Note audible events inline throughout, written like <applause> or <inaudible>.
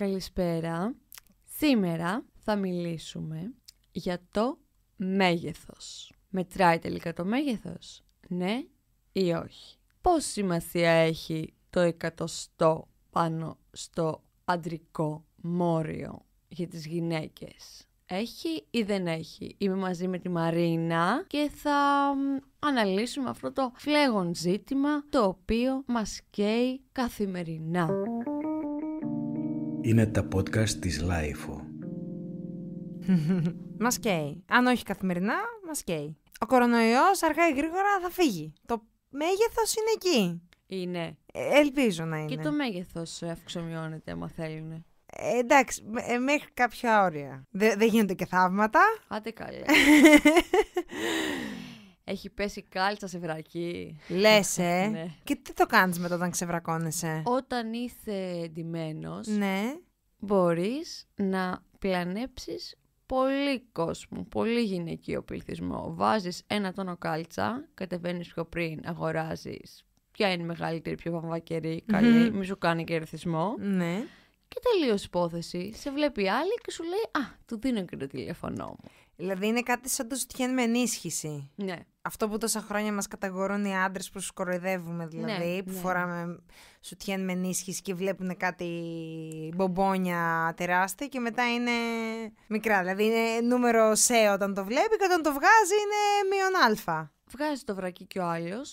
Καλησπέρα. Σήμερα θα μιλήσουμε για το μέγεθος. Μετράει τελικά το μέγεθος, ναι ή όχι. Πόση σημασία έχει το εκατοστό πάνω στο αντρικό μόριο για τις γυναίκες. Έχει ή δεν έχει. Είμαι μαζί με τη Μαρίνα και θα αναλύσουμε αυτό το φλέγον ζήτημα το οποίο μας καίει καθημερινά. Είναι τα podcast της Λάιφο. <laughs> μας καίει. Αν όχι καθημερινά, μας καίει. Ο κορονοϊός αργά ή γρήγορα θα φύγει. Το μέγεθος είναι εκεί. Είναι. Ε, ελπίζω να είναι. Και το μέγεθος αυξομειώνεται, άμα θέλουν. Ε, εντάξει, ε, μέχρι κάποια όρια. δεν γίνονται και θαύματα. Άντε καλέ. <laughs> Έχει πέσει κάλτσα σε βρακή. Λες, ε. <laughs> Ναι. Και τι το κάνεις μετά όταν ξεβρακώνεσαι. Όταν είσαι ντυμένος. Ναι μπορείς να πλανέψεις πολύ κόσμο, πολύ γυναικείο πληθυσμό. Βάζεις ένα τόνο κάλτσα, κατεβαίνεις πιο πριν, αγοράζεις ποια είναι η μεγαλύτερη, πιο βαμβακερή, καλή, μη σου κάνει κερδισμό. Ναι. Και τελείως υπόθεση. Σε βλέπει άλλη και σου λέει Α, του δίνω και το τηλέφωνό μου. Δηλαδή είναι κάτι σαν το ζητιέν με ενίσχυση. Ναι αυτό που τόσα χρόνια μας καταγορούν οι άντρες που σου κοροϊδεύουμε ναι, δηλαδή, που ναι. φοράμε σουτιέν με ενίσχυση και βλέπουν κάτι μπομπόνια τεράστια και μετά είναι μικρά. Δηλαδή είναι νούμερο σε όταν το βλέπει και όταν το βγάζει είναι μείον α. Βγάζει το βρακί και ο άλλος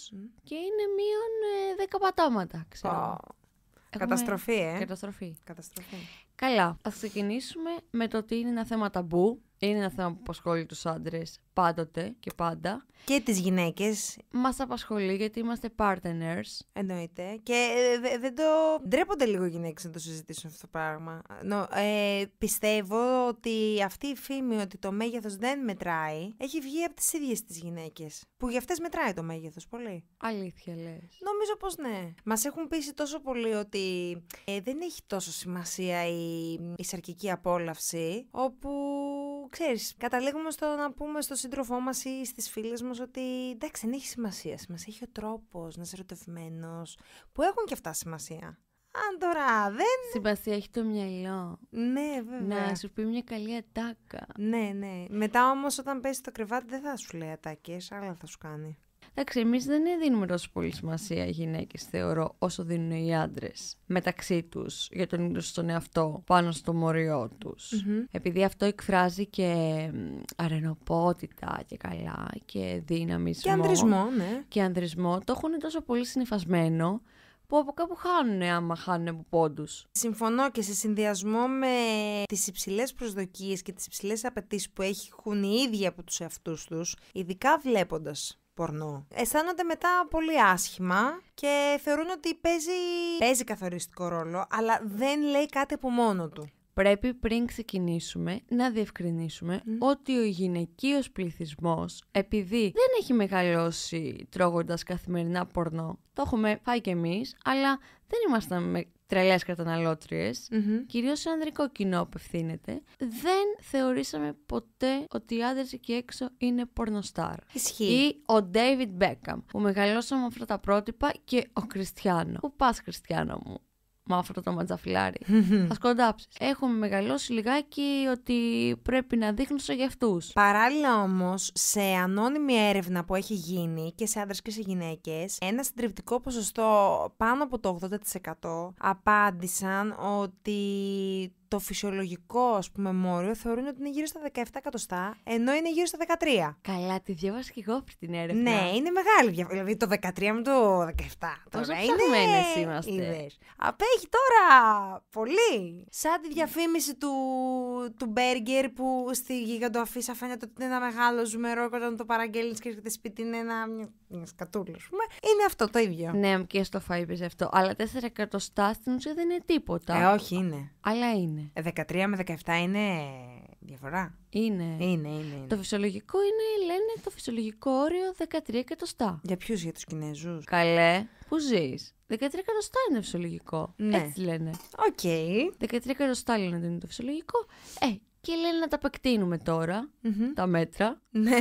και είναι μείον ε, δέκα 10 πατάματα. ξέρω. Καταστροφή, ε. Καταστροφή. Καταστροφή. Καλά. Ας ξεκινήσουμε με το ότι είναι ένα θέμα ταμπού. Είναι ένα θέμα που απασχολεί τους άντρες πάντοτε και πάντα. Και τις γυναίκες. Μας απασχολεί γιατί είμαστε partners. Εννοείται. Και ε, δεν το. Ντρέπονται λίγο οι γυναίκες να το συζητήσουν αυτό το πράγμα. Ε, πιστεύω ότι αυτή η φήμη ότι το μέγεθος δεν μετράει έχει βγει από τις ίδιες τις γυναίκες. Που για αυτές μετράει το μέγεθος πολύ. Αλήθεια λες. Νομίζω πως ναι. Μας έχουν πείσει τόσο πολύ ότι ε, δεν έχει τόσο σημασία η, η σαρκική απόλαυση, όπου ξέρεις, καταλήγουμε στο να πούμε στον σύντροφό μας ή στις φίλες μας ότι εντάξει δεν έχει σημασία, σημασία έχει ο τρόπος, να είσαι ερωτευμένος που έχουν και αυτά σημασία. Αν τώρα δεν. Σημασία έχει το μυαλό. Ναι, βέβαια. Να σου πει μια καλή ατάκα. Ναι, ναι. Μετά όμως, όταν πέσει το κρεβάτι, δεν θα σου λέει ατάκες, αλλά θα σου κάνει. Εντάξει, εμείς δεν δίνουμε τόσο πολύ σημασία οι γυναίκες, θεωρώ, όσο δίνουν οι άντρες μεταξύ τους για τον ίδιο στον εαυτό πάνω στο μοριό τους. Επειδή αυτό εκφράζει και αρενοπότητα και καλά και δύναμη. Και ανδρισμό, ναι. Και ανδρισμό. Το έχουν τόσο πολύ συνεφασμένο που από κάπου χάνουν άμα χάνουν από πόντους. Συμφωνώ και σε συνδυασμό με τις υψηλές προσδοκίες και τις υψηλές απαιτήσεις που έχουν οι ίδιοι από τους εαυτούς τους, ειδικά βλέποντας πορνό. Αισθάνονται μετά πολύ άσχημα και θεωρούν ότι παίζει, παίζει καθοριστικό ρόλο, αλλά δεν λέει κάτι από μόνο του. Πρέπει πριν ξεκινήσουμε να διευκρινίσουμε ότι ο γυναικείος πληθυσμός, επειδή δεν έχει μεγαλώσει τρώγοντας καθημερινά πορνό, το έχουμε φάει κι εμείς, αλλά δεν ήμασταν τρελές καταναλώτριες, mm-hmm. κυρίως σε ανδρικό κοινό απευθύνεται, δεν θεωρήσαμε ποτέ ότι οι άντρες εκεί έξω είναι πορνοστάρ. Ισχύει. Ή ο David Beckham, που μεγαλώσαμε αυτά τα πρότυπα και ο Κριστιανό. Πού πας Κριστιανό μου με αυτό το ματζαφιλάρι. <laughs> θα σκοντάψεις. Έχουμε μεγαλώσει λιγάκι ότι πρέπει να δείχνουν στο γευτούς. Παράλληλα όμως, σε ανώνυμη έρευνα που έχει γίνει και σε άντρες και σε γυναίκες, ένα συντριπτικό ποσοστό πάνω από το 80% απάντησαν ότι το φυσιολογικό ας πούμε μόριο θεωρούν ότι είναι γύρω στα 17 εκατοστά, ενώ είναι γύρω στα 13. Καλά, τη διάβασα και εγώ πριν την έρευνα. Ναι, είναι μεγάλη διαφορά. Δηλαδή το 13 με το 17. Πόσο είναι... είμαστε. Απέχει τώρα πολύ. Σαν τη διαφήμιση του, του μπέργκερ που στη αφήσα φαίνεται ότι είναι ένα μεγάλο ζουμερό και όταν το παραγγέλνεις και έρχεται σπίτι είναι ένα μια σκατούλα, Είναι αυτό το ίδιο. Ναι, και στο φάι αυτό. Αλλά 4 εκατοστά στην ουσία δεν είναι τίποτα. Ε, όχι είναι. Αλλά είναι είναι. 13 ε, με 17 είναι διαφορά. Είναι. Είναι, είναι. είναι. Το φυσιολογικό είναι, λένε, το φυσιολογικό όριο 13 εκατοστά. Για ποιους, για τους Κινέζους. Καλέ, που ζεις. 13 εκατοστά είναι φυσιολογικό. Ναι. Έτσι λένε. Οκ. Okay. 13 εκατοστά λένε ότι είναι το φυσιολογικό. Ε, και λένε να τα επεκτείνουμε τώρα, mm-hmm. τα μέτρα. Ναι.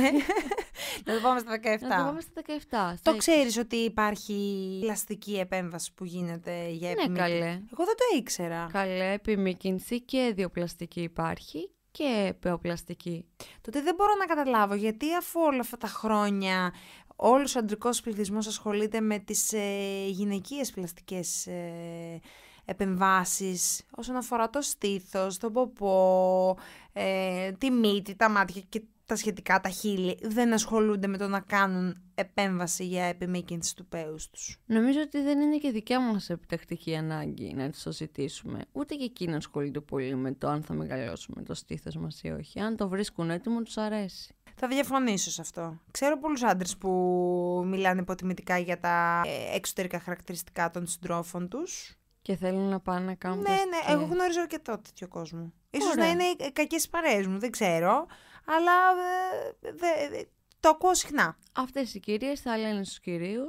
<laughs> να το πάμε στα 17. Να το πάμε στα 17. Το ξέρεις ότι υπάρχει πλαστική επέμβαση που γίνεται για ναι, επιμήκυνση. Ναι, καλέ. Εγώ δεν το ήξερα. Καλέ, επιμήκυνση και διοπλαστική υπάρχει και πεοπλαστική. Τότε δεν μπορώ να καταλάβω γιατί αφού όλα αυτά τα χρόνια όλος ο αντρικός πληθυσμός ασχολείται με τις ε, γυναικείες πλαστικές ε, επεμβάσεις όσον αφορά το στήθος, τον ποπό, ε, τη μύτη, τα μάτια και τα σχετικά τα χείλη δεν ασχολούνται με το να κάνουν επέμβαση για επιμήκυνση του πέους τους. Νομίζω ότι δεν είναι και δικιά μας επιτακτική ανάγκη να το συζητήσουμε. Ούτε και εκείνοι ασχολούνται πολύ με το αν θα μεγαλώσουμε το στήθος μας ή όχι. Αν το βρίσκουν έτοιμο τους αρέσει. Θα διαφωνήσω σε αυτό. Ξέρω πολλούς άντρες που μιλάνε υποτιμητικά για τα ε, εξωτερικά χαρακτηριστικά των συντρόφων τους και θέλουν να πάνε να Ναι, ναι, εγώ γνωρίζω αρκετό τέτοιο κόσμο. σω να είναι οι κακές παρέες μου, δεν ξέρω. Αλλά ε, το ακούω συχνά. Αυτές οι κυρίες θα λένε στους κυρίους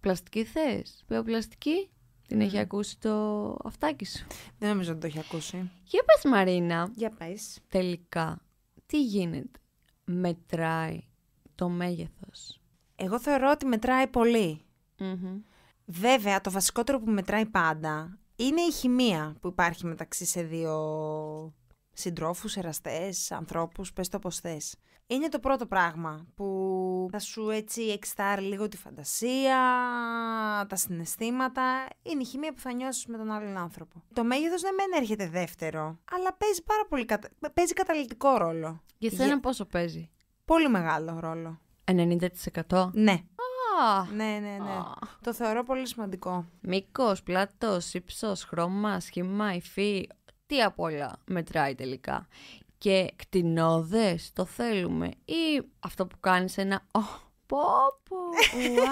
πλαστική θες. Πλέον πλαστική. Την έχει ακούσει το αυτάκι σου. Δεν νομίζω ότι το έχει ακούσει. Για πες Μαρίνα. Για πες. Τελικά, τι γίνεται. Μετράει το μέγεθος. Εγώ θεωρώ ότι μετράει πολύ. Βέβαια, το βασικότερο που μετράει πάντα είναι η χημεία που υπάρχει μεταξύ σε δύο συντρόφους, εραστές, ανθρώπους, πες το πώς θες. Είναι το πρώτο πράγμα που θα σου έτσι εξτάρει λίγο τη φαντασία, τα συναισθήματα. Είναι η χημεία που θα νιώσεις με τον άλλον άνθρωπο. Το μέγεθος δεν μένει έρχεται δεύτερο, αλλά παίζει πάρα πολύ παίζει καταλητικό ρόλο. Για σένα πόσο παίζει? Πολύ μεγάλο ρόλο. 90%? Ναι. Ναι, ναι, ναι. Το θεωρώ πολύ σημαντικό. Μήκος, πλάτος, ύψος, χρώμα, σχήμα, υφή. Τι απ' όλα μετράει τελικά. Και κτηνόδες το θέλουμε ή αυτό που κάνεις ένα oh, πω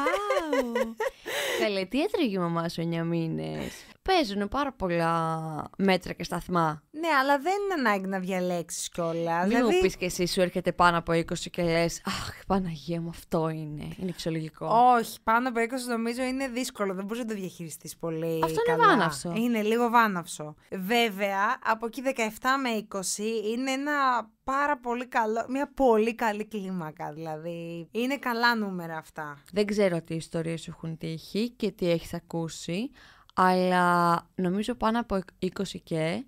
<laughs> Καλέ, τι έτρεγε η μαμά σου 9 παίζουν πάρα πολλά μέτρα και σταθμά. Ναι, αλλά δεν είναι ανάγκη να διαλέξεις κιόλας. Μην δηλαδή... μου πεις κι εσύ σου έρχεται πάνω από 20 και λες. Αχ, Παναγία μου, αυτό είναι. Είναι φυσιολογικό. Όχι, πάνω από 20 νομίζω είναι δύσκολο. Δεν μπορείς να το διαχειριστείς πολύ. Αυτό καλά. είναι βάναυσο. Είναι λίγο βάναυσο. Βέβαια, από εκεί 17 με 20 είναι ένα πάρα πολύ καλό, μια πολύ καλή κλίμακα δηλαδή. Είναι καλά νούμερα αυτά. Δεν ξέρω τι ιστορίες σου έχουν τύχει και τι έχεις ακούσει, αλλά νομίζω πάνω από 20 και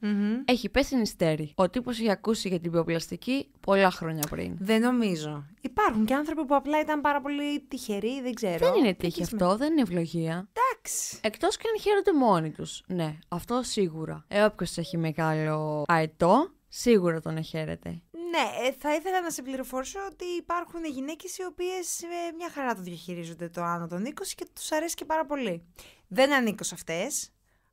έχει πέσει νηστέρι. Ο τύπος είχε ακούσει για την βιοπλαστική πολλά χρόνια πριν. Δεν νομίζω. Υπάρχουν και άνθρωποι που απλά ήταν πάρα πολύ τυχεροί, δεν ξέρω. Δεν είναι τύχη αυτό, δεν είναι ευλογία. Εντάξει. Εκτός και αν χαίρονται μόνοι τους. Ναι, αυτό σίγουρα. Ε, όποιος έχει μεγάλο αετό, σίγουρα τον χαίρεται. Ναι, ε, θα ήθελα να σε πληροφορήσω ότι υπάρχουν γυναίκες οι οποίες ε, μια χαρά το διαχειρίζονται το άνω των 20 και τους αρέσει και πάρα πολύ. Δεν ανήκω σε αυτές,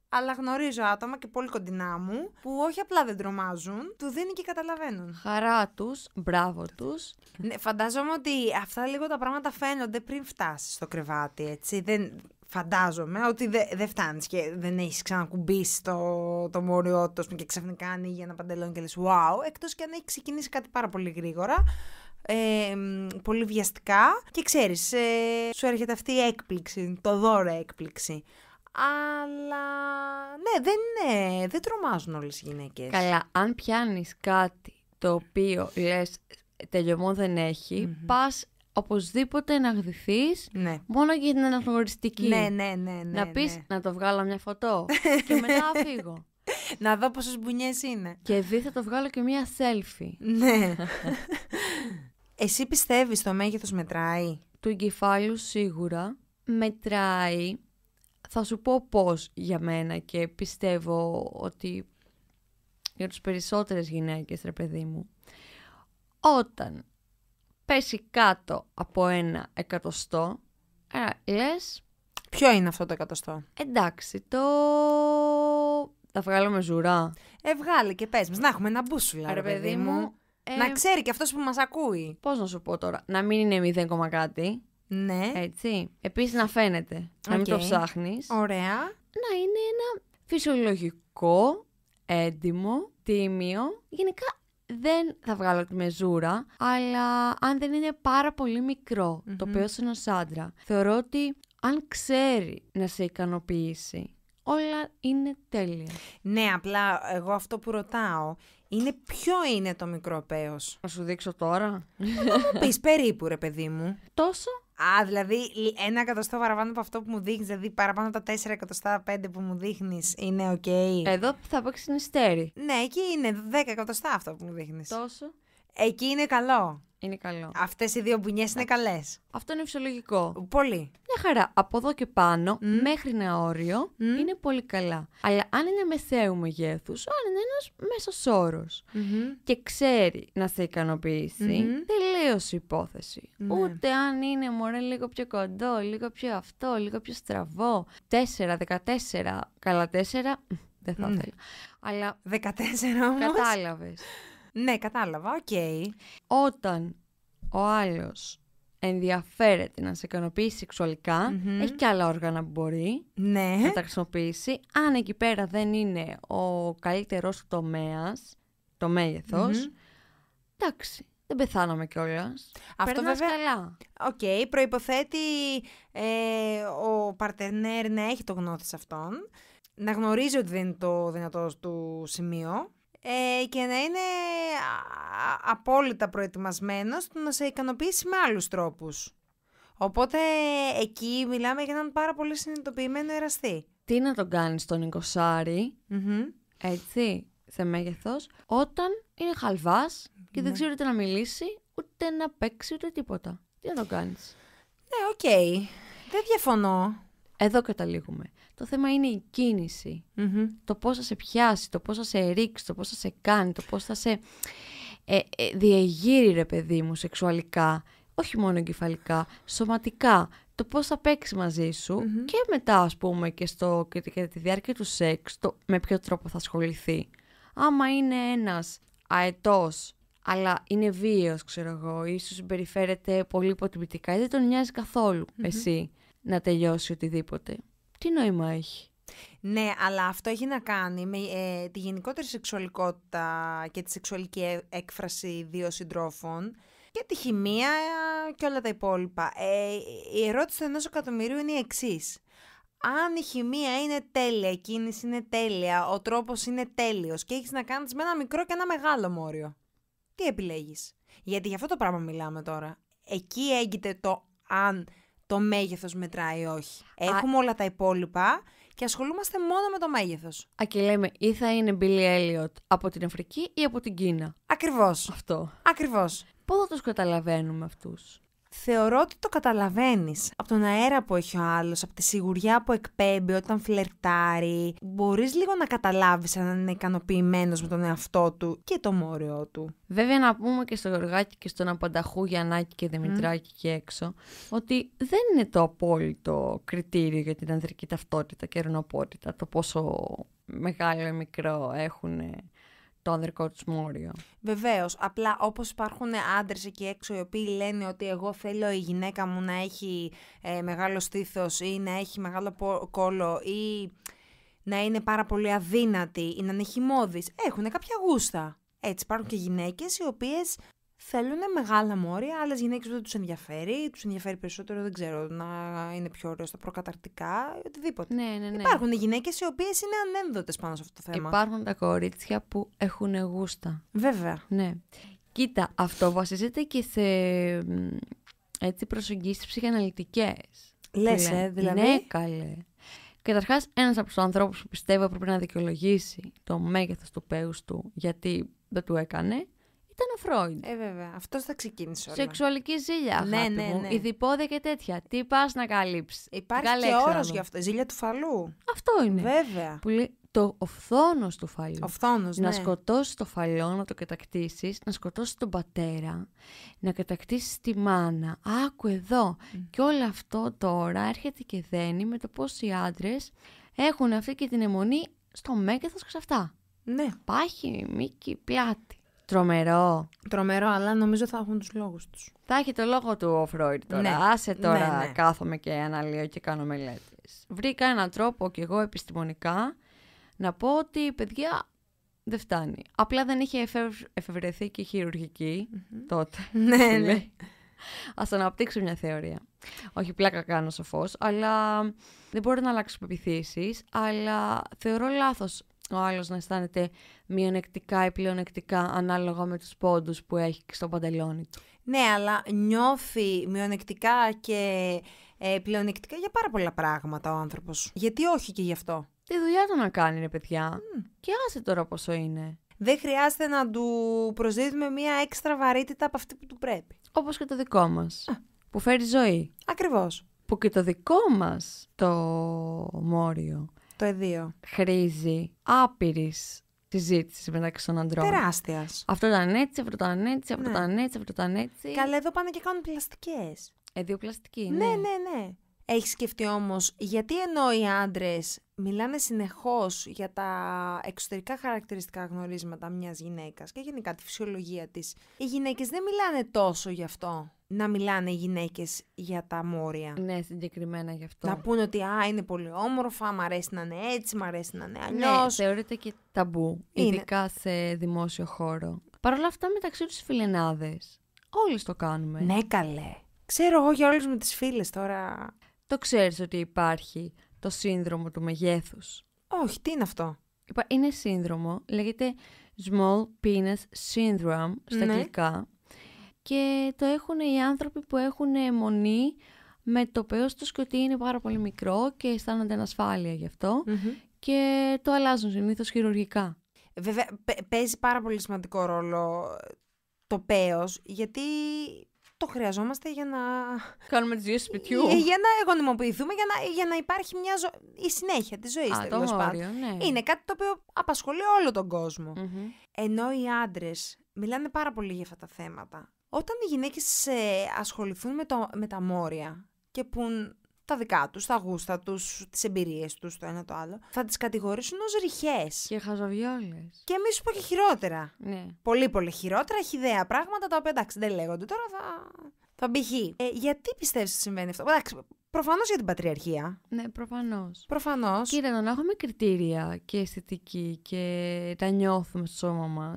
αλλά γνωρίζω άτομα και πολύ κοντινά μου που όχι απλά δεν τρομάζουν, του δίνει και καταλαβαίνουν. Χαρά τους, μπράβο τους. Ναι, φαντάζομαι ότι αυτά λίγο τα πράγματα φαίνονται πριν φτάσεις στο κρεβάτι, έτσι. Δεν, φαντάζομαι ότι δεν δε φτάνεις και δεν έχεις ξανακουμπήσει το, το μόριό τους και ξαφνικά ανοίγει ένα παντελόνι και λες: Wow! Εκτός και αν έχει ξεκινήσει κάτι πάρα πολύ γρήγορα ε, πολύ βιαστικά και ξέρεις, ε, σου έρχεται αυτή η έκπληξη, το δώρο έκπληξη. Αλλά ναι, δεν, ναι, δεν τρομάζουν όλες οι γυναίκες. Καλά, αν πιάνεις κάτι το οποίο λες τελειωμό δεν έχει, πας οπωσδήποτε να γδυθείς ναι. μόνο για την αναγνωριστική. Ναι, ναι, ναι, ναι να ναι. πεις να το βγάλω μια φωτό και μετά φύγω. <laughs> να δω πόσες μπουνιές είναι. Και δει θα το βγάλω και μια selfie. Ναι. <laughs> Εσύ πιστεύεις το μέγεθος μετράει? Του εγκεφάλου σίγουρα μετράει. Θα σου πω πώς για μένα και πιστεύω ότι για τους περισσότερες γυναίκες ρε παιδί μου. Όταν πέσει κάτω από ένα εκατοστό, άρα ε, λες... Ποιο είναι αυτό το εκατοστό? Εντάξει, το... Θα βγάλω με ζουρά. Ε, βγάλει και πες μας. Να έχουμε ένα μπούσουλα, ρε παιδί μου. Ε, να ξέρει και αυτός που μας ακούει. Πώς να σου πω τώρα, να μην είναι 0, κάτι. Ναι. Έτσι. Επίσης να φαίνεται. Okay. Να μην το ψάχνεις. Ωραία. Να είναι ένα φυσιολογικό, έντιμο, τίμιο. Γενικά δεν θα βγάλω τη μεζούρα, αλλά αν δεν είναι πάρα πολύ μικρό, mm-hmm. το οποίο είναι άντρα, θεωρώ ότι αν ξέρει να σε ικανοποιήσει όλα είναι τέλεια. Ναι, απλά εγώ αυτό που ρωτάω είναι ποιο είναι το μικρό πέος. Θα σου δείξω τώρα. Να μου πεις περίπου ρε παιδί μου. Τόσο. Α, δηλαδή ένα εκατοστό παραπάνω από αυτό που μου δείχνεις, δηλαδή παραπάνω τα τέσσερα εκατοστά πέντε που μου δείχνεις, είναι οκ. Εδώ θα πω ξυνιστέρι. Ναι, εκεί είναι δέκα εκατοστά αυτό που μου δείχνεις. Τόσο. Εκεί είναι καλό. Είναι καλό. Αυτές οι δύο μπουνιές είναι καλές. Αυτό είναι φυσιολογικό. Πολύ. Μια χαρά. Από εδώ και πάνω, μέχρι ένα όριο, είναι πολύ καλά. Αλλά αν είναι μεσαίου μεγέθους, αν είναι ένας μέσος όρος και ξέρει να σε ικανοποιήσει, mm-hmm. τελείωσε η υπόθεση. Mm. hmm η υποθεση ναι. ουτε αν είναι μωρέ λίγο πιο κοντό, λίγο πιο αυτό, λίγο πιο στραβό. 4, 14, καλά 4, δεν θα ήθελα. Αλλά. 14 όμως. Κατάλαβες. Ναι, κατάλαβα, οκ. Όταν ο άλλος ενδιαφέρεται να σε ικανοποιήσει έχει και άλλα όργανα που μπορεί ναι. να τα χρησιμοποιήσει. Αν εκεί πέρα δεν είναι ο καλύτερος τομέα, τομέας, το μέγεθος. mm εντάξει, δεν πεθάναμε κιόλας. Αυτό Περνάς βέβαια. καλά. Οκ, okay, προποθέτει ε, ο παρτενέρ να έχει το γνώθι σε αυτόν, να γνωρίζει ότι δεν είναι το δυνατός του σημείο ε, και να είναι απόλυτα προετοιμασμένος να σε ικανοποιήσει με άλλους τρόπους. Οπότε εκεί μιλάμε για έναν πάρα πολύ συνειδητοποιημένο εραστή. Τι να τον κάνεις τον νικοσαρη mm έτσι, σε μεγέθό. όταν είναι χαλβάς και δεν ναι. ξέρει ούτε να μιλήσει, ούτε να παίξει, ούτε τίποτα. Τι να τον κάνεις. Ναι, οκ. Okay. Δεν διαφωνώ. Εδώ καταλήγουμε. Το θέμα είναι η κινηση Το πώς θα σε πιάσει, το πώς θα σε ρίξει, το πώς θα σε κάνει, το πώς θα σε ε, ε, ρε παιδί μου σεξουαλικά, όχι μόνο εγκεφαλικά, σωματικά. Το πώς θα παίξει μαζί σου και μετά ας πούμε και, στο, και, τη διάρκεια του σεξ το, με ποιο τρόπο θα ασχοληθεί. Άμα είναι ένας αετός, αλλά είναι βίαιος, ξέρω εγώ, σου συμπεριφέρεται πολύ υποτιμητικά ή δεν τον νοιάζει εσύ να τελειώσει οτιδήποτε. Τι νόημα έχει. Ναι, αλλά αυτό έχει να κάνει με ε, τη γενικότερη σεξουαλικότητα και τη σεξουαλική ε, έκφραση δύο συντρόφων και τη χημεία και όλα τα υπόλοιπα. Ε, η ερώτηση του ενός εκατομμυρίου είναι η εξής. Αν η χημεία είναι τέλεια, η κίνηση είναι τέλεια, ο τρόπος είναι τέλειος και έχεις να κάνεις με ένα μικρό και ένα μεγάλο μόριο, τι επιλέγεις. Γιατί για αυτό το πράγμα μιλάμε τώρα. Εκεί έγκυται το αν το μέγεθος μετράει ή όχι. Έχουμε όλα τα υπόλοιπα και ασχολούμαστε μόνο με το μέγεθος. Α, και λέμε ή θα είναι Billy Elliot από την Αφρική ή από την Κίνα. Ακριβώς. Αυτό. Ακριβώς. Πού θα τους καταλαβαίνουμε αυτούς θεωρώ ότι το καταλαβαίνεις, Από τον αέρα που έχει ο άλλος, από τη σιγουριά που εκπέμπει όταν φλερτάρει. μπορείς λίγο να καταλάβεις αν είναι ικανοποιημένος με τον εαυτό του και το μόριό του. Βέβαια να πούμε και στο Γεωργάκη και στον Απανταχού, Γιαννάκη και Δημητράκη και έξω, ότι δεν είναι το απόλυτο κριτήριο για την ανδρική ταυτότητα και ερνοπότητα, το πόσο μεγάλο ή μικρό έχουν το ανδρικό του μόριο. Βεβαίως. Απλά όπως υπάρχουν άντρες εκεί έξω οι οποίοι λένε ότι εγώ θέλω η γυναίκα μου να έχει ε, μεγάλο στήθος ή να έχει μεγάλο κόλο ή να είναι πάρα πολύ αδύνατη ή να είναι χυμώδης. Έχουν κάποια γούστα. Έτσι υπάρχουν και γυναίκες οι οποίες θέλουν μεγάλα μόρια, άλλες γυναίκες δεν τους ενδιαφέρει, τους ενδιαφέρει περισσότερο, δεν ξέρω, να είναι πιο ωραίο στα προκαταρτικά ή οτιδήποτε. Ναι, ναι, ναι. Υπάρχουν γυναίκες οι οποίες είναι ανένδοτες πάνω σε αυτό το θέμα. Υπάρχουν τα κορίτσια που έχουν γούστα. Βέβαια. Ναι. Κοίτα, αυτό βασίζεται και σε έτσι, προσεγγίσεις ψυχαναλυτικές. Λες, ε, δηλαδή. Ναι, καλέ. Καταρχάς, ένας από τους ανθρώπους που πιστεύω πρέπει να δικαιολογήσει το μέγεθος του παίου του γιατί δεν του έκανε, ήταν ο Φρόιντ. Ε, βέβαια. Αυτός θα ξεκίνησε όλα. Σεξουαλική ζήλια. Ναι, ναι, ναι. Ιδιπόδια και τέτοια. Τι πας να καλύψεις. Υπάρχει και όρο γι' αυτό. Ζήλια του φαλού. Αυτό είναι. Βέβαια. Που λέει, το οφθόνος του φαλού. Οφθόνος, να ναι. σκοτώσεις το φαλό, να το κατακτήσεις, να σκοτώσεις τον πατέρα, να κατακτήσεις τη μάνα. Άκου εδώ. Mm. Και όλο αυτό τώρα έρχεται και δένει με το πώς οι άντρες έχουν αυτή και την αιμονή στο μέγεθος ξαφτά. Ναι. Πάχη, μήκη, πλάτη. Τρομερό. Τρομερό, αλλά νομίζω θα έχουν τους λόγους τους. Θα έχει το λόγο του ο Φρόιντ τώρα. Ναι. Άσε ναι, τώρα ναι, κάθομαι και αναλύω και κάνω μελέτες. Βρήκα έναν τρόπο κι εγώ επιστημονικά να πω ότι παιδιά δεν φτάνει. Απλά δεν είχε εφευρεθεί και η χειρουργικη τότε. <laughs> Ναι, ναι. Ας αναπτύξω μια θεωρία. Όχι πλάκα κάνω σοφό, αλλά δεν μπορώ να αλλάξω πεπιθήσεις. Αλλά θεωρώ λάθος ο άλλος να αισθάνεται μειονεκτικά ή πλεονεκτικά ανάλογα με τους πόντους που έχει στο παντελόνι του. Ναι, αλλά νιώθει μειονεκτικά και ε, πλεονεκτικά για πάρα πολλά πράγματα ο άνθρωπος. Γιατί όχι και γι' αυτό. Τι δουλειά του να κάνει, ρε παιδιά. Mm. Και άσε τώρα πόσο είναι. Δεν χρειάζεται να του προσδίδουμε μία έξτρα βαρύτητα από αυτή που του πρέπει. Όπως και το δικό μας. Που φέρει ζωή. Ακριβώς. Που και το δικό μας το μόριο το εδίο. Χρήζει άπειρης συζήτηση μεταξύ των αντρών. Τεράστιας. Αυτό ήταν έτσι, αυτό ήταν έτσι, αυτό ναι. ήταν έτσι, αυτό ήταν έτσι. Καλά, εδώ πάνε και κάνουν πλαστικές. Εδίο πλαστική, ναι. Ναι, ναι, ναι. Έχεις σκεφτεί όμως, γιατί ενώ οι άντρες μιλάνε συνεχώς για τα εξωτερικά χαρακτηριστικά γνωρίσματα μιας γυναίκας και γενικά τη φυσιολογία της, οι γυναίκες δεν μιλάνε τόσο γι' αυτό να μιλάνε οι γυναίκες για τα μόρια. Ναι, συγκεκριμένα γι' αυτό. Να πούνε ότι α, είναι πολύ όμορφα, μ' αρέσει να είναι έτσι, μ' αρέσει να είναι αλλιώ. Ναι, θεωρείται και ταμπού, είναι. ειδικά σε δημόσιο χώρο. Παρ' όλα αυτά μεταξύ τους φιλενάδες. Όλοι το κάνουμε. Ναι, καλέ. Ξέρω εγώ για όλες μου τις φίλες τώρα. Το ξέρεις ότι υπάρχει το σύνδρομο του μεγέθους. Όχι, τι είναι αυτό. Είναι σύνδρομο, λέγεται Small Penis Syndrome στα ναι. αγγλικά και το έχουν οι άνθρωποι που έχουν αιμονή ε, με το οποίο τους και ότι είναι πάρα πολύ μικρό και αισθάνονται ανασφάλεια γι' αυτό mm-hmm. και το αλλάζουν συνήθως χειρουργικά. Βέβαια, παίζει πάρα πολύ σημαντικό ρόλο ε, το πέος, γιατί το χρειαζόμαστε για να... Κάνουμε τις δύο σπιτιού. Ε, για να εγωνιμοποιηθούμε, για να, για να υπάρχει μια ζω... η συνέχεια της ζωής. Α, το όριο, ναι. Είναι κάτι το οποίο απασχολεί όλο τον κόσμο. Mm-hmm. Ενώ οι άντρες μιλάνε πάρα πολύ για αυτά τα θέματα. Όταν οι γυναίκες ασχοληθούν με, το, με τα μόρια και πουν τα δικά τους, τα γούστα τους, τις εμπειρίες τους, το ένα το άλλο. Θα τις κατηγορήσουν ως ρηχές. Και χαζοβιόλες. Και μη σου πω και χειρότερα. Ναι. Πολύ, πολύ χειρότερα, χιδέα πράγματα τα οποία εντάξει δεν λέγονται τώρα θα. Θα μπει ε, γιατί πιστεύεις ότι συμβαίνει αυτό. Εντάξει, Προφανώς για την πατριαρχία. Ναι, προφανώς. Προφανώς. Κοίτα, να έχουμε κριτήρια και αισθητική και τα νιώθουμε στο σώμα μας,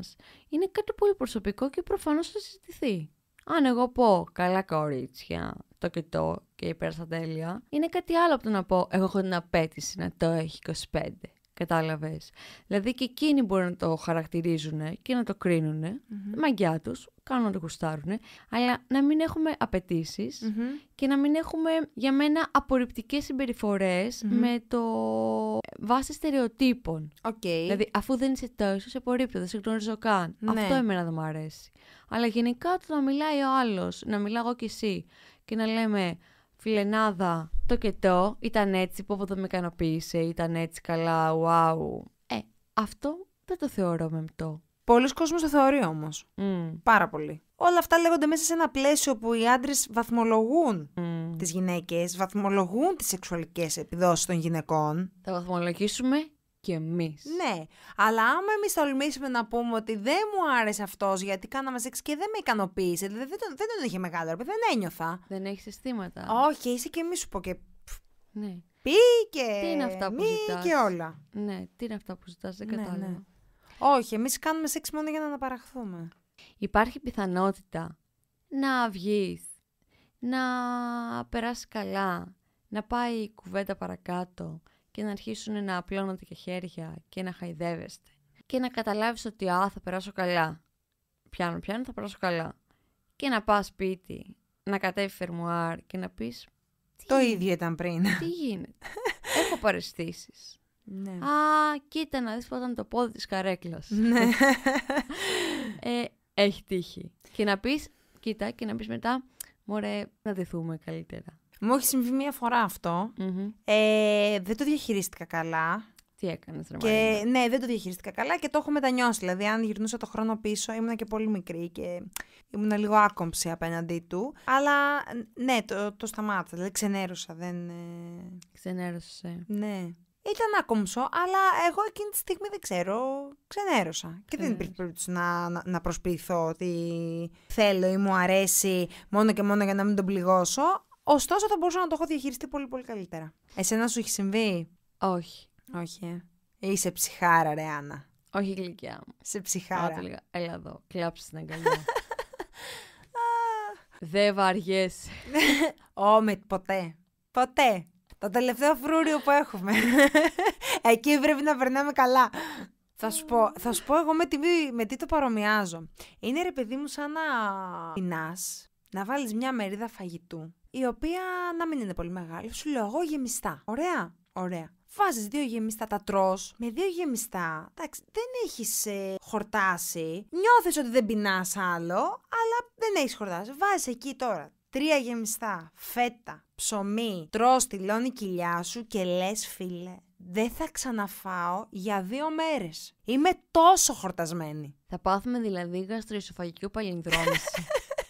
είναι κάτι πολύ προσωπικό και προφανώς θα συζητηθεί. Αν εγώ πω καλά κορίτσια, το και και υπέρ στα τέλεια, είναι κάτι άλλο από το να πω εγώ έχω την απέτηση να το έχει 25. Κατάλαβες. Δηλαδή και εκείνοι μπορεί να το χαρακτηρίζουν και να το κρίνουν. Mm-hmm. Μαγκιά τους, κάνουν να το γουστάρουν. Αλλά να μην έχουμε και να μην έχουμε για μένα απορριπτικές συμπεριφορές με το ε, βάση στερεοτύπων. Okay. Δηλαδή, αφού δεν είσαι τόσος, σε απορρίπτω, δεν σε γνωρίζω καν. Ναι. Αυτό εμένα δεν μου αρέσει. Αλλά γενικά το να μιλάει ο άλλος, να μιλάω εγώ κι εσύ και να λέμε φιλενάδα, το και το, ήταν έτσι, που δεν με ικανοποίησε, ήταν έτσι καλά, wow. Ε, αυτό δεν το θεωρώ μεμπτό. Πολλοί κόσμος το θεωρεί όμως. Mm. Πάρα πολύ. Όλα αυτά λέγονται μέσα σε ένα πλαίσιο που οι άντρες βαθμολογούν mm. τις γυναίκες, βαθμολογούν τις σεξουαλικές επιδόσεις των γυναικών. Θα βαθμολογήσουμε και εμείς. Ναι, αλλά άμα εμείς τολμήσουμε να πούμε ότι δεν μου άρεσε αυτός γιατί κάναμε σεξ και δεν με ικανοποίησε, δεν, δηλαδή δεν, τον, δεν τον είχε μεγάλο, δεν ένιωθα. Δεν έχεις αισθήματα Όχι, είσαι και εμεί σου πω και... Ναι. τι είναι αυτά που μη και όλα. Ναι, τι είναι αυτά που ζητάς, δεν ναι, ναι, κατάλαβα. Όχι, εμείς κάνουμε σεξ μόνο για να αναπαραχθούμε. Υπάρχει πιθανότητα να βγεις, να περάσεις καλά, να πάει η κουβέντα παρακάτω, και να αρχίσουν να απλώνονται και χέρια και να χαϊδεύεστε και να καταλάβεις ότι θα περάσω καλά». Πιάνω, πιάνω, θα περάσω καλά. Και να πας σπίτι, να κατέβει φερμουάρ και να πεις Το ίδιο ήταν πριν. Τι γίνεται. Έχω παρεστήσεις. Ναι. Α, κοίτα να δεις ήταν το πόδι της καρέκλας. Ναι. ε, έχει τύχει. Και να πεις, κοίτα, και να πεις μετά, μωρέ, να δεθούμε καλύτερα. Μου έχει συμβεί μία φορά αυτό. Ε, δεν το διαχειρίστηκα καλά. Τι έκανες, ρε και, Ναι, δεν το διαχειρίστηκα καλά και το έχω μετανιώσει. Δηλαδή, αν γυρνούσα το χρόνο πίσω, ήμουν και πολύ μικρή και ήμουν λίγο άκομψη απέναντί του. Αλλά ναι, το, το σταμάτησα. Δηλαδή, ξενέρωσα. Δεν... Ε, Ξενέρωσες. Ε. Ναι. Ήταν άκομψο, αλλά εγώ εκείνη τη στιγμή δεν ξέρω. Ξενέρωσα. Και δεν υπήρχε περίπτωση να, να, να προσποιηθώ ότι θέλω ή μου αρέσει μόνο και μόνο για να μην τον πληγώσω. Ωστόσο, θα μπορούσα να το έχω διαχειριστεί πολύ, πολύ καλύτερα. Εσένα σου έχει συμβεί. Όχι. Όχι, ε. Είσαι ψυχάρα, ρε Άννα. Όχι γλυκιά μου. Σε ψυχάρα. Ά, λέγα, έλα εδώ, κλάψε την αγκαλιά. <laughs> <laughs> Δεν βαριέσαι. Ω, <laughs> ποτέ. Ποτέ. Το τελευταίο φρούριο που έχουμε. Εκεί πρέπει να περνάμε καλά. Θα σου πω, θα σου πω εγώ με τι, το παρομοιάζω. Είναι ρε παιδί μου σαν να πεινάς, να μια μερίδα φαγητού η οποία να μην είναι πολύ μεγάλη. Σου λέω εγώ γεμιστά. Ωραία, ωραία. Βάζεις δύο γεμιστά, τα τρώ. Με δύο γεμιστά, εντάξει, δεν έχεις ε, χορτάσει. Νιώθεις ότι δεν πεινάς άλλο, αλλά δεν έχεις χορτάσει. Βάζεις εκεί τώρα τρία γεμιστά, φέτα, ψωμί, τρώ τη λόνη κοιλιά σου και λες φίλε, δεν θα ξαναφάω για δύο μέρες. Είμαι τόσο χορτασμένη. Θα πάθουμε δηλαδή γαστροϊσοφαγικού παλινδρόμηση. <laughs>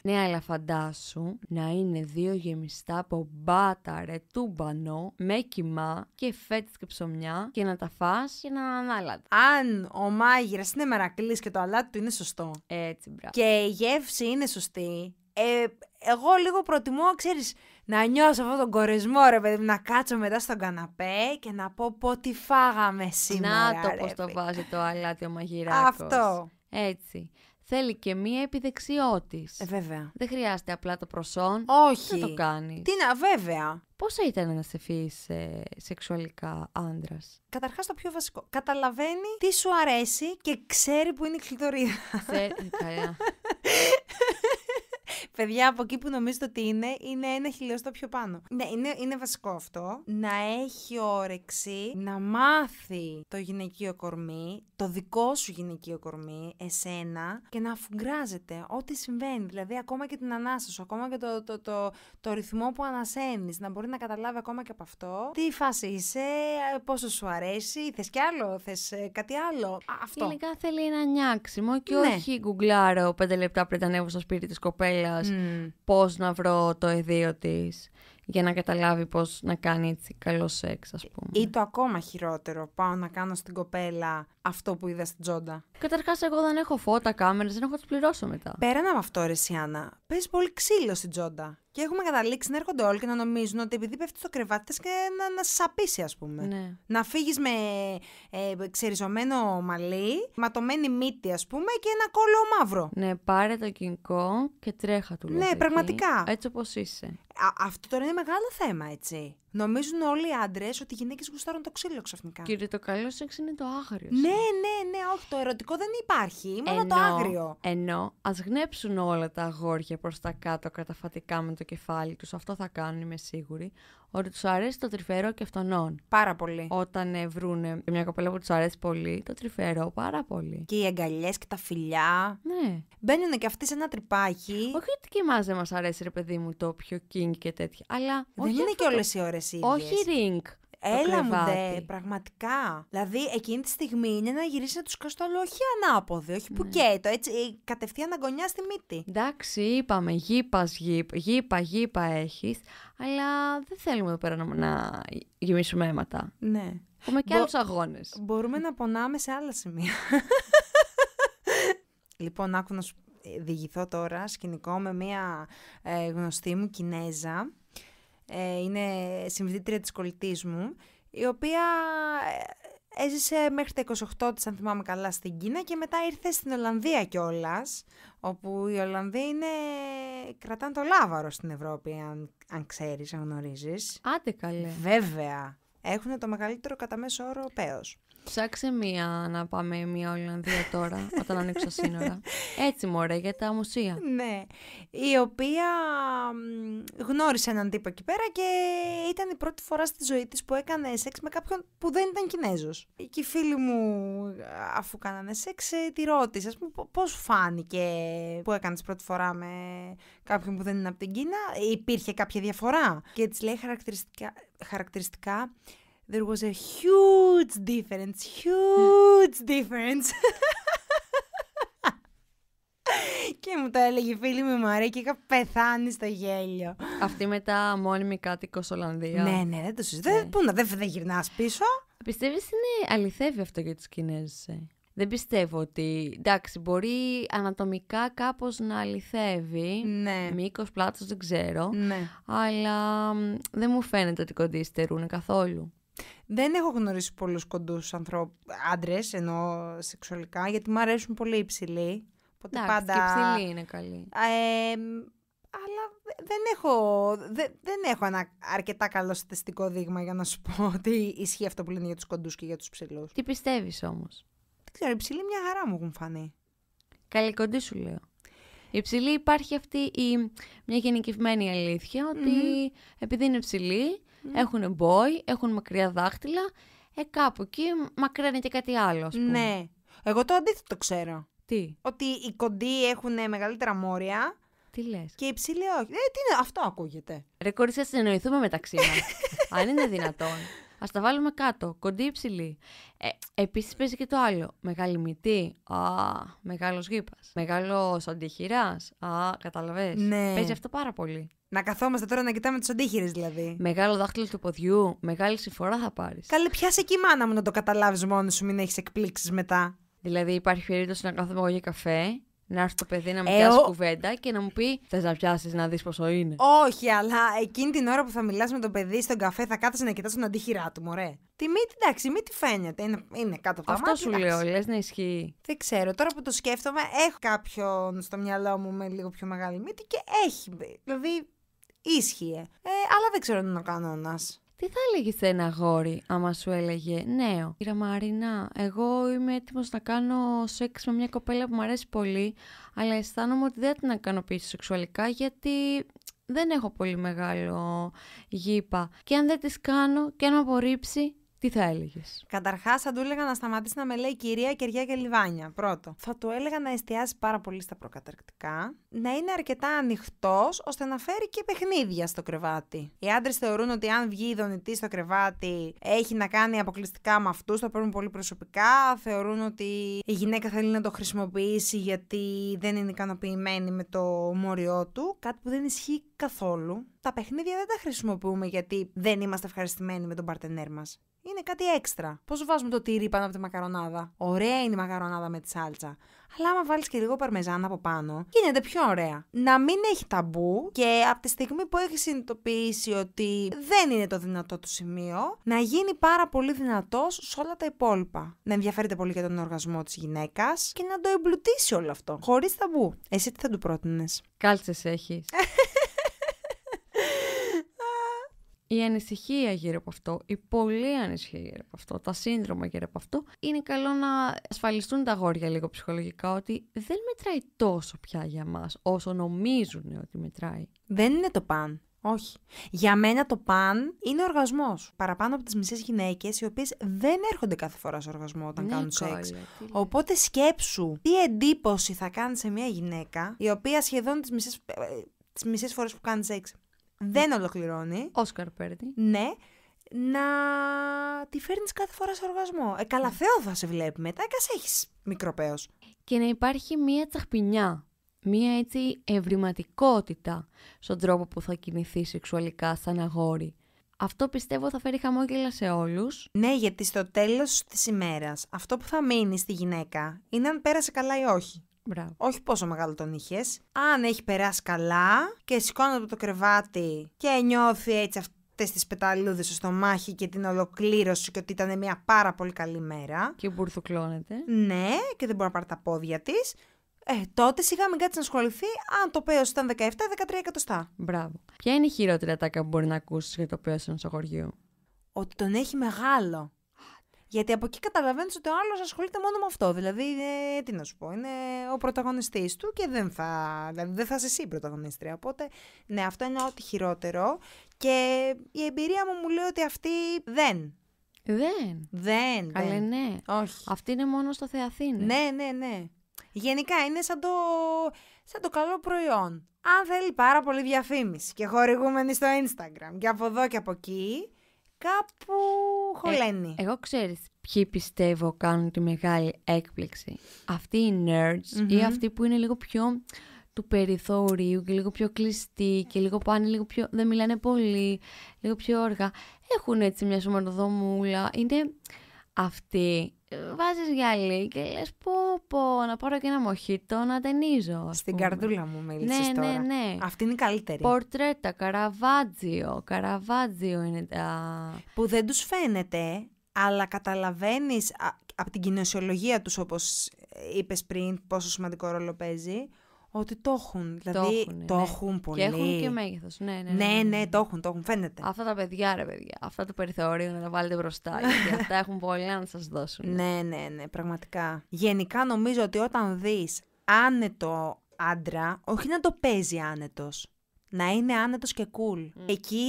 Ναι, αλλά φαντάσου να είναι δύο γεμιστά από μπάτα ρε τούμπανο με κοιμά και φέτης και ψωμιά και να τα φας και να ανάλατε. Αν ο μάγειρας είναι μερακλής και το αλάτι του είναι σωστό. Έτσι, μπράβο. Και η γεύση είναι σωστή. Ε, εγώ λίγο προτιμώ, ξέρεις, να νιώσω αυτόν τον κορισμό, ρε παιδί να κάτσω μετά στον καναπέ και να πω πω τι φάγαμε σήμερα. Να το πώ το βάζει το αλάτι ο μαγειράκος. Αυτό. Έτσι. Θέλει και μία επιδεξιότης. Ε, βέβαια. Δεν χρειάζεται απλά το προσόν. Όχι. Δεν το κάνεις. Τι να, βέβαια. Πόσα ήταν να σε σε σεξουαλικά άντρα. Καταρχάς το πιο βασικό. Καταλαβαίνει τι σου αρέσει και ξέρει που είναι η κλειτορίδα. Ξέρει. Καλά. <laughs> Παιδιά, από εκεί που νομίζετε ότι είναι, είναι ένα χιλιοστό πιο πάνω. Ναι, είναι, είναι βασικό αυτό. Να έχει όρεξη, να μάθει το γυναικείο κορμί, το δικό σου γυναικείο κορμί, εσένα, και να αφουγκράζεται ό,τι συμβαίνει. Δηλαδή, ακόμα και την ανάσα σου, ακόμα και το, το, το, το ρυθμό που ανασένεις, να μπορεί να καταλάβει ακόμα και από αυτό τι φάση είσαι, πόσο σου αρέσει, θες κι άλλο, θες ε, κάτι άλλο. Αυτό. Γενικά θέλει ένα νιάξιμο και ναι. όχι γκουγκλάρω πέντε λεπτά πριν ανέβω στο σπίτι της κοπέλας mm. πώς να βρω το εδίο της για να καταλάβει πώς να κάνει έτσι καλό σεξ, ας πούμε. Ή το ακόμα χειρότερο, πάω να κάνω στην κοπέλα αυτό που είδα στην Τζόντα. Καταρχάς, εγώ δεν έχω φώτα, κάμερες, δεν έχω να τις πληρώσω μετά. Πέραν από αυτό, ρε Σιάννα, παίζει πολύ ξύλο στην Τζόντα. Και έχουμε καταλήξει να έρχονται όλοι και να νομίζουν ότι επειδή πέφτει στο κρεβάτι και να, να σαπίσει, ας πούμε. Ναι. Να φύγεις με ε, ξεριζωμένο μαλλί, ματωμένη μύτη, ας πούμε, και ένα κόλλο μαύρο. Ναι, πάρε το κινκό και τρέχα του Ναι, πραγματικά. Έτσι όπως είσαι αυτό τώρα είναι μεγάλο θέμα, έτσι. Νομίζουν όλοι οι άντρες ότι οι γυναίκες γουστάρουν το ξύλο ξαφνικά. Κύριε, το καλό σεξ είναι το άγριο. Ναι, ναι, ναι, όχι. Το ερωτικό δεν υπάρχει. Μόνο το άγριο. Ενώ ας γνέψουν όλα τα αγόρια προς τα κάτω καταφατικά με το κεφάλι τους, αυτό θα κάνουν, είμαι σίγουρη ότι τους αρέσει το τρυφερό και αυτονών. Πάρα πολύ. Όταν ε, βρούνε μια κοπέλα που τους αρέσει πολύ, το τρυφερό πάρα πολύ. Και οι αγκαλιές και τα φιλιά. Ναι. Μπαίνουν και αυτοί σε ένα τρυπάκι. Όχι ότι και εμάς δεν μας αρέσει, ρε παιδί μου, το πιο king και τέτοια. Αλλά. Δεν είναι και όλες οι ώρες ίδιες. Όχι ring. Έλα μου δε, πραγματικά. Δηλαδή, εκείνη τη στιγμή είναι να γυρίσει να τους κοστόλου, όχι ανάποδη, όχι που ναι. καίει το, έτσι, ε, κατευθείαν αγωνιά στη μύτη. Εντάξει, είπαμε, γήπας, γήπα, γήπα έχεις, αλλά δεν θέλουμε εδώ πέρα να, να γεμίσουμε αίματα. Ναι. Έχουμε και άλλους αγώνες. Μπορούμε να πονάμε σε άλλα σημεία. <laughs> λοιπόν, άκου να σου ε, διηγηθώ τώρα σκηνικό με μία ε, γνωστή μου Κινέζα ε, είναι συμφιτήτρια της κολλητής μου, η οποία ε, έζησε μέχρι τα 28 της, αν θυμάμαι καλά, στην Κίνα και μετά ήρθε στην Ολλανδία κιόλας, όπου οι Ολλανδοί είναι... κρατάνε το λάβαρο στην Ευρώπη, αν, αν ξέρεις, αν γνωρίζεις. Άντε καλέ. Βέβαια έχουν το μεγαλύτερο κατά μέσο όρο πέος. Ψάξε μία να πάμε μία Ολλανδία τώρα, <laughs> όταν ανοίξω σύνορα. Έτσι μωρέ, για τα μουσεία. Ναι, η οποία γνώρισε έναν τύπο εκεί πέρα και ήταν η πρώτη φορά στη ζωή της που έκανε σεξ με κάποιον που δεν ήταν Κινέζος. Και οι φίλοι μου, αφού κάνανε σεξ, ε, τη ρώτησε, ας πούμε, φάνηκε που έκανες πρώτη φορά με κάποιον που δεν είναι από την Κίνα. Υπήρχε κάποια διαφορά. Και της λέει χαρακτηριστικά, χαρακτηριστικά there was a huge difference, huge difference. <laughs> και μου το έλεγε η φίλη μου η Μαρία και είχα πεθάνει στο γέλιο. Αυτή μετά μόνιμη κάτοικος Ολλανδία. Ναι, ναι, δεν το συζητάει, Ναι. Πού να δεν δε γυρνάς πίσω. Πιστεύεις είναι αληθεύει αυτό για τους Κινέζους. Ε? Δεν πιστεύω ότι. Εντάξει, μπορεί ανατομικά κάπως να αληθεύει. Ναι. Μήκος, πλάτος, δεν ξέρω. Ναι. Αλλά δεν μου φαίνεται ότι κοντίστερούν καθόλου. Δεν έχω γνωρίσει πολλούς κοντούς άντρες, ενώ σεξουαλικά, γιατί μου αρέσουν πολύ υψηλοί. Οπότε Εντάξει, πάντα. Και υψηλοί είναι καλοί. Ε, αλλά δεν έχω, δεν, έχω ένα αρκετά καλό στατιστικό δείγμα για να σου πω ότι ισχύει αυτό που λένε για τους κοντούς και για τους ψηλού. Τι πιστεύεις όμως ξέρω, οι ψηλοί μια χαρά μου έχουν φανεί. κοντή σου λέω. Η ψηλή υπάρχει αυτή η, μια γενικευμένη ότι επειδή είναι ψηλη έχουν μπόι, έχουν μακριά δάχτυλα, ε, κάπου εκεί μακραίνει και κάτι άλλο, πούμε. Ναι. Εγώ το αντίθετο ξέρω. Τι? Ότι οι κοντοί έχουν μεγαλύτερα μόρια. Τι λες. Και οι ψηλοί όχι. Ε, τι είναι, αυτό ακούγεται. Ρε κορίτσια, συνεννοηθούμε μεταξύ μας. <laughs> αν είναι δυνατόν. Ας τα βάλουμε κάτω. Κοντή υψηλή. Ε, Επίσης παίζει και το άλλο. Μεγάλη μυτή. Α, μεγάλος γήπας. Μεγάλος αντίχειρα. Α, καταλαβέ. Ναι. Παίζει αυτό πάρα πολύ. Να καθόμαστε τώρα να κοιτάμε τους αντίχειρες δηλαδή. Μεγάλο δάχτυλο του ποδιού. Μεγάλη συμφορά θα πάρεις. Καλή, πιάσε και η μάνα μου να το καταλάβεις μόνο σου, μην έχεις εκπλήξεις μετά. Δηλαδή, υπάρχει περίπτωση να κάθομαι εγώ για καφέ να έρθει το παιδί να μου ε, πιάσει κουβέντα και να μου πει Θες να πιάσεις να δεις πόσο είναι. Όχι, αλλά εκείνη την ώρα που θα μιλάς με το παιδί στον καφέ θα κάθεσαι να κοιτάς τον αντίχειρά του, μωρέ. Τη μύτη, εντάξει, μη φαίνεται. Είναι, είναι κάτω από τα Αυτό σου λέω, λες να ισχύει. Δεν ξέρω. Τώρα που το σκέφτομαι, έχω κάποιον στο μυαλό μου με λίγο πιο μεγάλη μύτη και έχει. Δηλαδή, ίσχυε. Ε, αλλά δεν ξέρω αν είναι ο κανόνας. Τι θα έλεγε σε ένα γόρι άμα σου έλεγε νέο. Κύρα Μαρίνα, εγώ είμαι έτοιμος να κάνω σεξ με μια κοπέλα που μου αρέσει πολύ, αλλά αισθάνομαι ότι δεν την ικανοποιήσω σεξουαλικά γιατί δεν έχω πολύ μεγάλο γήπα. Και αν δεν της κάνω και αν απορρίψει, τι θα έλεγες. Καταρχάς, θα του έλεγα να σταματήσει να με λέει κυρία, κεριά και λιβάνια. Πρώτο. Θα του έλεγα να εστιάζει πάρα πολύ στα προκαταρκτικά, να είναι αρκετά ανοιχτός, ώστε να φέρει και παιχνίδια στο κρεβάτι. Οι άντρες θεωρούν ότι αν βγει η δονητή στο κρεβάτι, έχει να κάνει αποκλειστικά με αυτούς, το παίρνουν πολύ προσωπικά. Θεωρούν ότι η γυναίκα θέλει να το χρησιμοποιήσει γιατί δεν είναι ικανοποιημένη με το μόριό του. Κάτι που δεν ισχύει καθόλου. Τα παιχνίδια δεν τα χρησιμοποιούμε γιατί δεν είμαστε ευχαριστημένοι με τον παρτενέρ μας είναι κάτι έξτρα. Πώς βάζουμε το τύρι πάνω από τη μακαρονάδα. Ωραία είναι η μακαρονάδα με τη σάλτσα. Αλλά άμα βάλεις και λίγο παρμεζάνα από πάνω, γίνεται πιο ωραία. Να μην έχει ταμπού και από τη στιγμή που έχεις συνειδητοποιήσει ότι δεν είναι το δυνατό του σημείο, να γίνει πάρα πολύ δυνατός σε όλα τα υπόλοιπα. Να ενδιαφέρεται πολύ για τον οργασμό της γυναίκας και να το εμπλουτίσει όλο αυτό. Χωρίς ταμπού. Εσύ τι θα του πρότεινες. Κάλτσες έχεις. <laughs> η ανησυχία γύρω από αυτό, η πολύ ανησυχία γύρω από αυτό, τα σύνδρομα γύρω από αυτό, είναι καλό να ασφαλιστούν τα αγόρια λίγο ψυχολογικά ότι δεν μετράει τόσο πια για μας, όσο νομίζουν ότι μετράει. Δεν είναι το παν. Όχι. Για μένα το παν είναι οργασμός. Παραπάνω από τις μισές γυναίκες, οι οποίες δεν έρχονται κάθε φορά σε οργασμό όταν ναι, κάνουν σεξ. Οπότε σκέψου τι εντύπωση θα κάνει σε μια γυναίκα η οποία σχεδόν τις μισές ε, ε, τις μισές φορές που κάνει σεξ δεν ολοκληρώνει. Όσκαρ παίρνει. Ναι. Να τη φέρνεις κάθε φορά σε οργασμό. Ε, καλά, Θεό θα σε βλέπει μετά και ας έχεις μικροπαίο. Και να υπάρχει μία τσαχπινιά. Μία έτσι ευρηματικότητα στον τρόπο που θα κινηθεί σεξουαλικά σαν αγόρι. Αυτό πιστεύω θα φέρει χαμόγελα σε όλους. Ναι, γιατί στο τέλος της ημέρας, αυτό που θα μείνει στη γυναίκα είναι αν πέρασε καλά ή όχι. Μπράβο. Όχι πόσο μεγάλο τον είχες. Αν έχει περάσει καλά και σηκώνεται από το κρεβάτι και νιώθει έτσι αυτές τις πεταλούδες στο στομάχι και την ολοκλήρωση και ότι ήταν μια πάρα πολύ καλή μέρα. Και μπουρθουκλώνεται. Ναι, και δεν μπορεί να πάρει τα πόδια της. Ε, τότε σιγά μην κάτσεις να ασχοληθεί αν το πέος ήταν 17-13 εκατοστά. Μπράβο. Ποια είναι η χειρότερη ατάκα που μπορεί να ακούσεις για το πέος ενός αγοριού, Ότι τον έχει μεγάλο. Γιατί από εκεί καταλαβαίνεις ότι ο άλλος ασχολείται μόνο με αυτό. Δηλαδή, ε, τι να σου πω, είναι ο πρωταγωνιστής του και δεν θα, δηλαδή δεν θα είσαι εσύ η πρωταγωνίστρια. Οπότε, ναι, αυτό είναι ό,τι χειρότερο. Και η εμπειρία μου μου λέει ότι αυτή δεν. Δεν. Δεν. Αλλά ναι. Όχι. Αυτή είναι μόνο στο Θεαθήνε. Ναι, ναι, ναι. Γενικά είναι σαν το, σαν το καλό προϊόν. Αν θέλει πάρα πολύ διαφήμιση και χορηγούμενη στο Instagram και από εδώ και από εκεί, κάπου ε, χωλένει. εγώ ξέρεις ποιοι πιστεύω κάνουν τη μεγάλη έκπληξη. Αυτοί οι nerds ή αυτοί που είναι λίγο πιο του περιθώριου και λίγο πιο κλειστοί και λίγο πάνε λίγο πιο... δεν μιλάνε πολύ, λίγο πιο όργα. Έχουν έτσι μια σωματοδομούλα. Είναι αυτή ε, βάζεις γυαλί και λες πω να πάρω και ένα μοχίτο να ταινίζω. Στην καρδούλα μου μίλησες ναι, ναι τώρα. Ναι, ναι. Αυτή είναι η καλύτερη. Πορτρέτα, καραβάτζιο, καραβάτζιο είναι τα... Που δεν τους φαίνεται, αλλά καταλαβαίνεις από την κινησιολογία τους όπως είπες πριν πόσο σημαντικό ρόλο παίζει, ότι το έχουν. Δηλαδή, το ναι. έχουν, το πολύ. Και έχουν και μέγεθος. Ναι, ναι ναι, ναι ναι, ναι, το έχουν, το έχουν. Φαίνεται. Αυτά τα παιδιά, ρε παιδιά. Αυτά το περιθώριο να τα βάλετε μπροστά. <laughs> γιατί αυτά έχουν πολλά να σας δώσουν. Ναι, ναι, ναι, πραγματικά. Γενικά νομίζω ότι όταν δεις άνετο άντρα, όχι να το παίζει άνετος. Να είναι άνετος και cool. Εκεί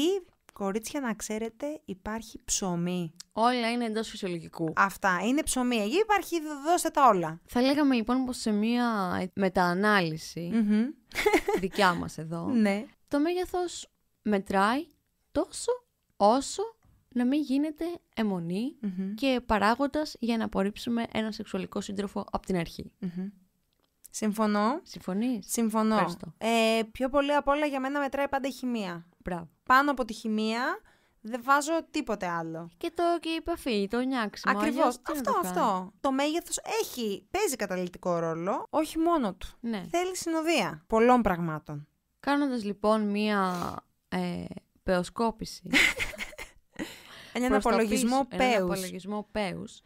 Κορίτσια, να ξέρετε, υπάρχει ψωμί. Όλα είναι εντός φυσιολογικού. Αυτά. Είναι ψωμί. Εκεί υπάρχει, δώστε τα όλα. Θα λέγαμε λοιπόν πως σε μία <laughs> δικιά μας εδώ. ναι. Το μέγεθος μετράει τόσο όσο να μην γίνεται και παράγοντας για να απορρίψουμε ένα σεξουαλικό σύντροφο από την αρχη Συμφωνώ. Συμφωνείς. Συμφωνώ. Ε, πιο πολύ απ' όλα για μένα μετράει πάντα η χημεία. Πάνω από τη χημεία δεν βάζω τίποτε άλλο. Και το και η επαφή, το νιάξιμο. Ακριβώς. Αυτό, αυτό, Το μέγεθος έχει, παίζει καταλητικό ρόλο, όχι μόνο του. Ναι. Θέλει συνοδεία πολλών πραγμάτων. Κάνοντας λοιπόν μία ε, πεοσκόπηση. <laughs> έναν απολογισμό πέους.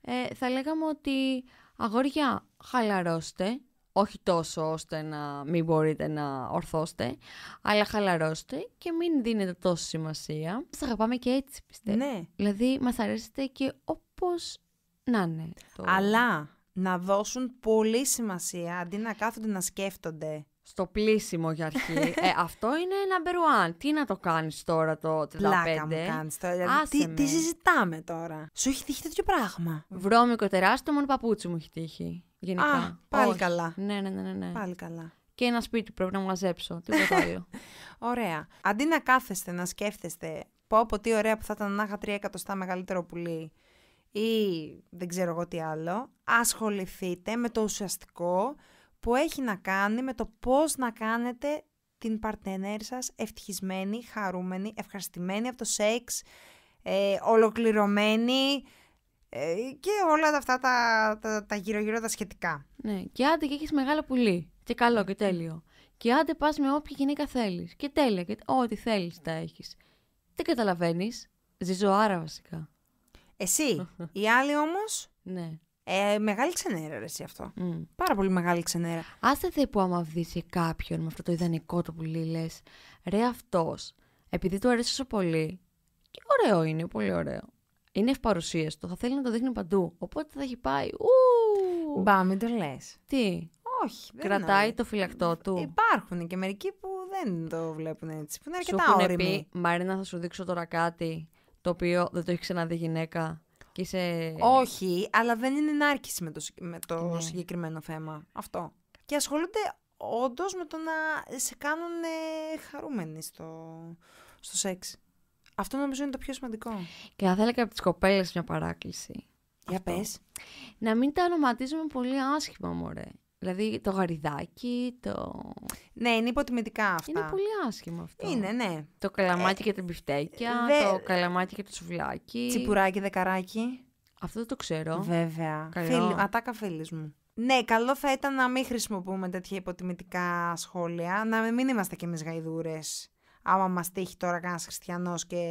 Ε, θα λέγαμε ότι αγόρια χαλαρώστε, όχι τόσο ώστε να μην μπορείτε να ορθώστε, αλλά χαλαρώστε και μην δίνετε τόση σημασία. Σας αγαπάμε και έτσι, πιστεύω. Ναι. Δηλαδή, μας αρέσετε και όπως να είναι. Αλλά να δώσουν πολύ σημασία, αντί να κάθονται να σκέφτονται. Στο πλήσιμο για αρχή. <laughs> Ε, αυτό είναι number one. Τι να το κάνεις τώρα το 35. Πλάκα μου κάνεις τώρα. Δηλαδή, τι, τι συζητάμε τώρα. Σου έχει τύχει τέτοιο πράγμα. Βρώμικο τεράστιο, μόνο παπούτσι μου έχει τύχει. Γενικά. Α, πάλι καλά. Ναι, ναι, ναι, ναι, ναι, Πάλι καλά. Και ένα σπίτι πρέπει να μαζέψω. το <laughs> άλλο. Ωραία. Αντί να κάθεστε να σκέφτεστε πω από τι ωραία που θα ήταν να είχα τρία εκατοστά μεγαλύτερο πουλί ή δεν ξέρω εγώ τι άλλο, ασχοληθείτε με το ουσιαστικό που έχει να κάνει με το πώς να κάνετε την παρτενέρ σας ευτυχισμένη, χαρούμενη, ευχαριστημένη από το σεξ, ε, ολοκληρωμένη, ε, και όλα αυτά τα, τα, τα γύρω-γύρω τα σχετικά. Ναι, και άντε και έχεις μεγάλο πουλί και καλό και τέλειο. Και άντε πας με όποια γυναίκα θέλεις και τέλεια και ό,τι θέλεις τα έχεις. Δεν καταλαβαίνεις, ζωάρα βασικά. Εσύ, Η <laughs> άλλοι όμως... Ναι. Ε, μεγάλη ξενέρα ρε, εσύ αυτό. Mm. Πάρα πολύ μεγάλη ξενέρα. Άστε δε που άμα βδίσει κάποιον με αυτό το ιδανικό το πουλί λες, ρε αυτός, επειδή του αρέσει τόσο πολύ, και ωραίο είναι, πολύ ωραίο είναι ευπαρουσίαστο, θα θέλει να το δείχνει παντού. Οπότε θα έχει πάει. Μπα, μην το λες. Τι. Όχι. Δεν Κρατάει είναι. το φυλακτό του. Υπάρχουν και μερικοί που δεν το βλέπουν έτσι. Που είναι αρκετά όριμοι. Πει, Μαρίνα, θα σου δείξω τώρα κάτι το οποίο δεν το έχει ξαναδεί γυναίκα. Και είσαι... Όχι, αλλά δεν είναι ενάρκηση με το, με το ναι. συγκεκριμένο θέμα. Αυτό. Και ασχολούνται όντως με το να σε κάνουν ε, χαρούμενοι στο, στο σεξ. Αυτό νομίζω είναι το πιο σημαντικό. Και θα θέλαμε και από τις κοπέλες μια παράκληση. Για πες. Να μην τα ονοματίζουμε πολύ άσχημα, μωρέ. Δηλαδή το γαριδάκι, το. Ναι, είναι υποτιμητικά αυτά. Είναι πολύ άσχημα αυτό. Είναι, ναι. Το καλαμάκι ε, και τα μπιφτέκια, το καλαμάκι και το σουβλάκι. Τσιπουράκι, δεκαράκι. Αυτό το ξέρω. Βέβαια. Φίλ, ατάκα φίλη μου. Ναι, καλό θα ήταν να μην χρησιμοποιούμε τέτοια υποτιμητικά σχόλια, να μην είμαστε κι εμείς γαϊδούρες άμα μας τύχει τώρα κανένας χριστιανός και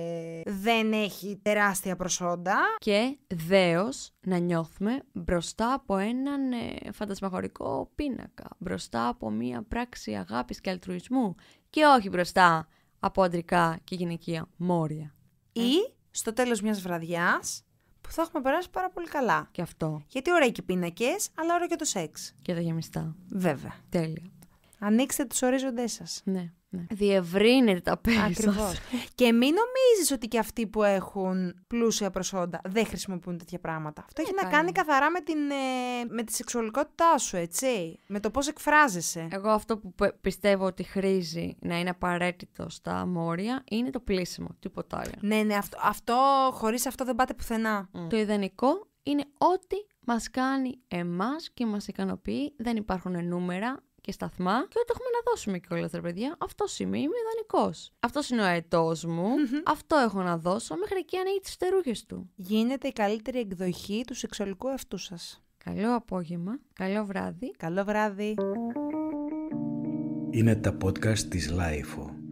δεν έχει τεράστια προσόντα. Και δέος να νιώθουμε μπροστά από έναν ε, πίνακα, μπροστά από μία πράξη αγάπης και αλτρουισμού και όχι μπροστά από αντρικά και γυναικεία μόρια. Ε. Ή στο τέλος μιας βραδιάς που θα έχουμε περάσει πάρα πολύ καλά. Και αυτό. Γιατί ωραία και οι πίνακες, αλλά ωραία και το σεξ. Και τα γεμιστά. Βέβαια. Τέλεια. Ανοίξτε τους ορίζοντές σας. Ναι. Ναι. Διευρύνεται τα πέρισα. Και μην νομίζεις ότι και αυτοί που έχουν πλούσια προσόντα δεν χρησιμοποιούν τέτοια πράγματα. Αυτό έχει ε, να κάνει καθαρά με, την, ε, με τη σεξουαλικότητά σου, έτσι. Με το πώς εκφράζεσαι. Εγώ αυτό που πιστεύω ότι χρήζει να είναι απαραίτητο στα μόρια είναι το πλήσιμο. Τίποτα άλλο. Ναι, ναι, αυτό, αυτό χωρίς αυτό δεν πάτε πουθενά. Mm. Το ιδανικό είναι ό,τι μας κάνει εμάς και μας ικανοποιεί. Δεν υπάρχουν νούμερα, και σταθμά και ό,τι έχουμε να δώσουμε κιόλας, ρε παιδιά. Αυτός είμαι, είμαι ιδανικός. Αυτός είναι ο αετός μου. Αυτό έχω να δώσω μέχρι εκεί ανοίγει τις φτερούχες του. Γίνεται η καλύτερη εκδοχή του σεξουαλικού αυτού σας. Καλό απόγευμα. Καλό βράδυ. Καλό βράδυ. Είναι τα podcast της Λάιφο.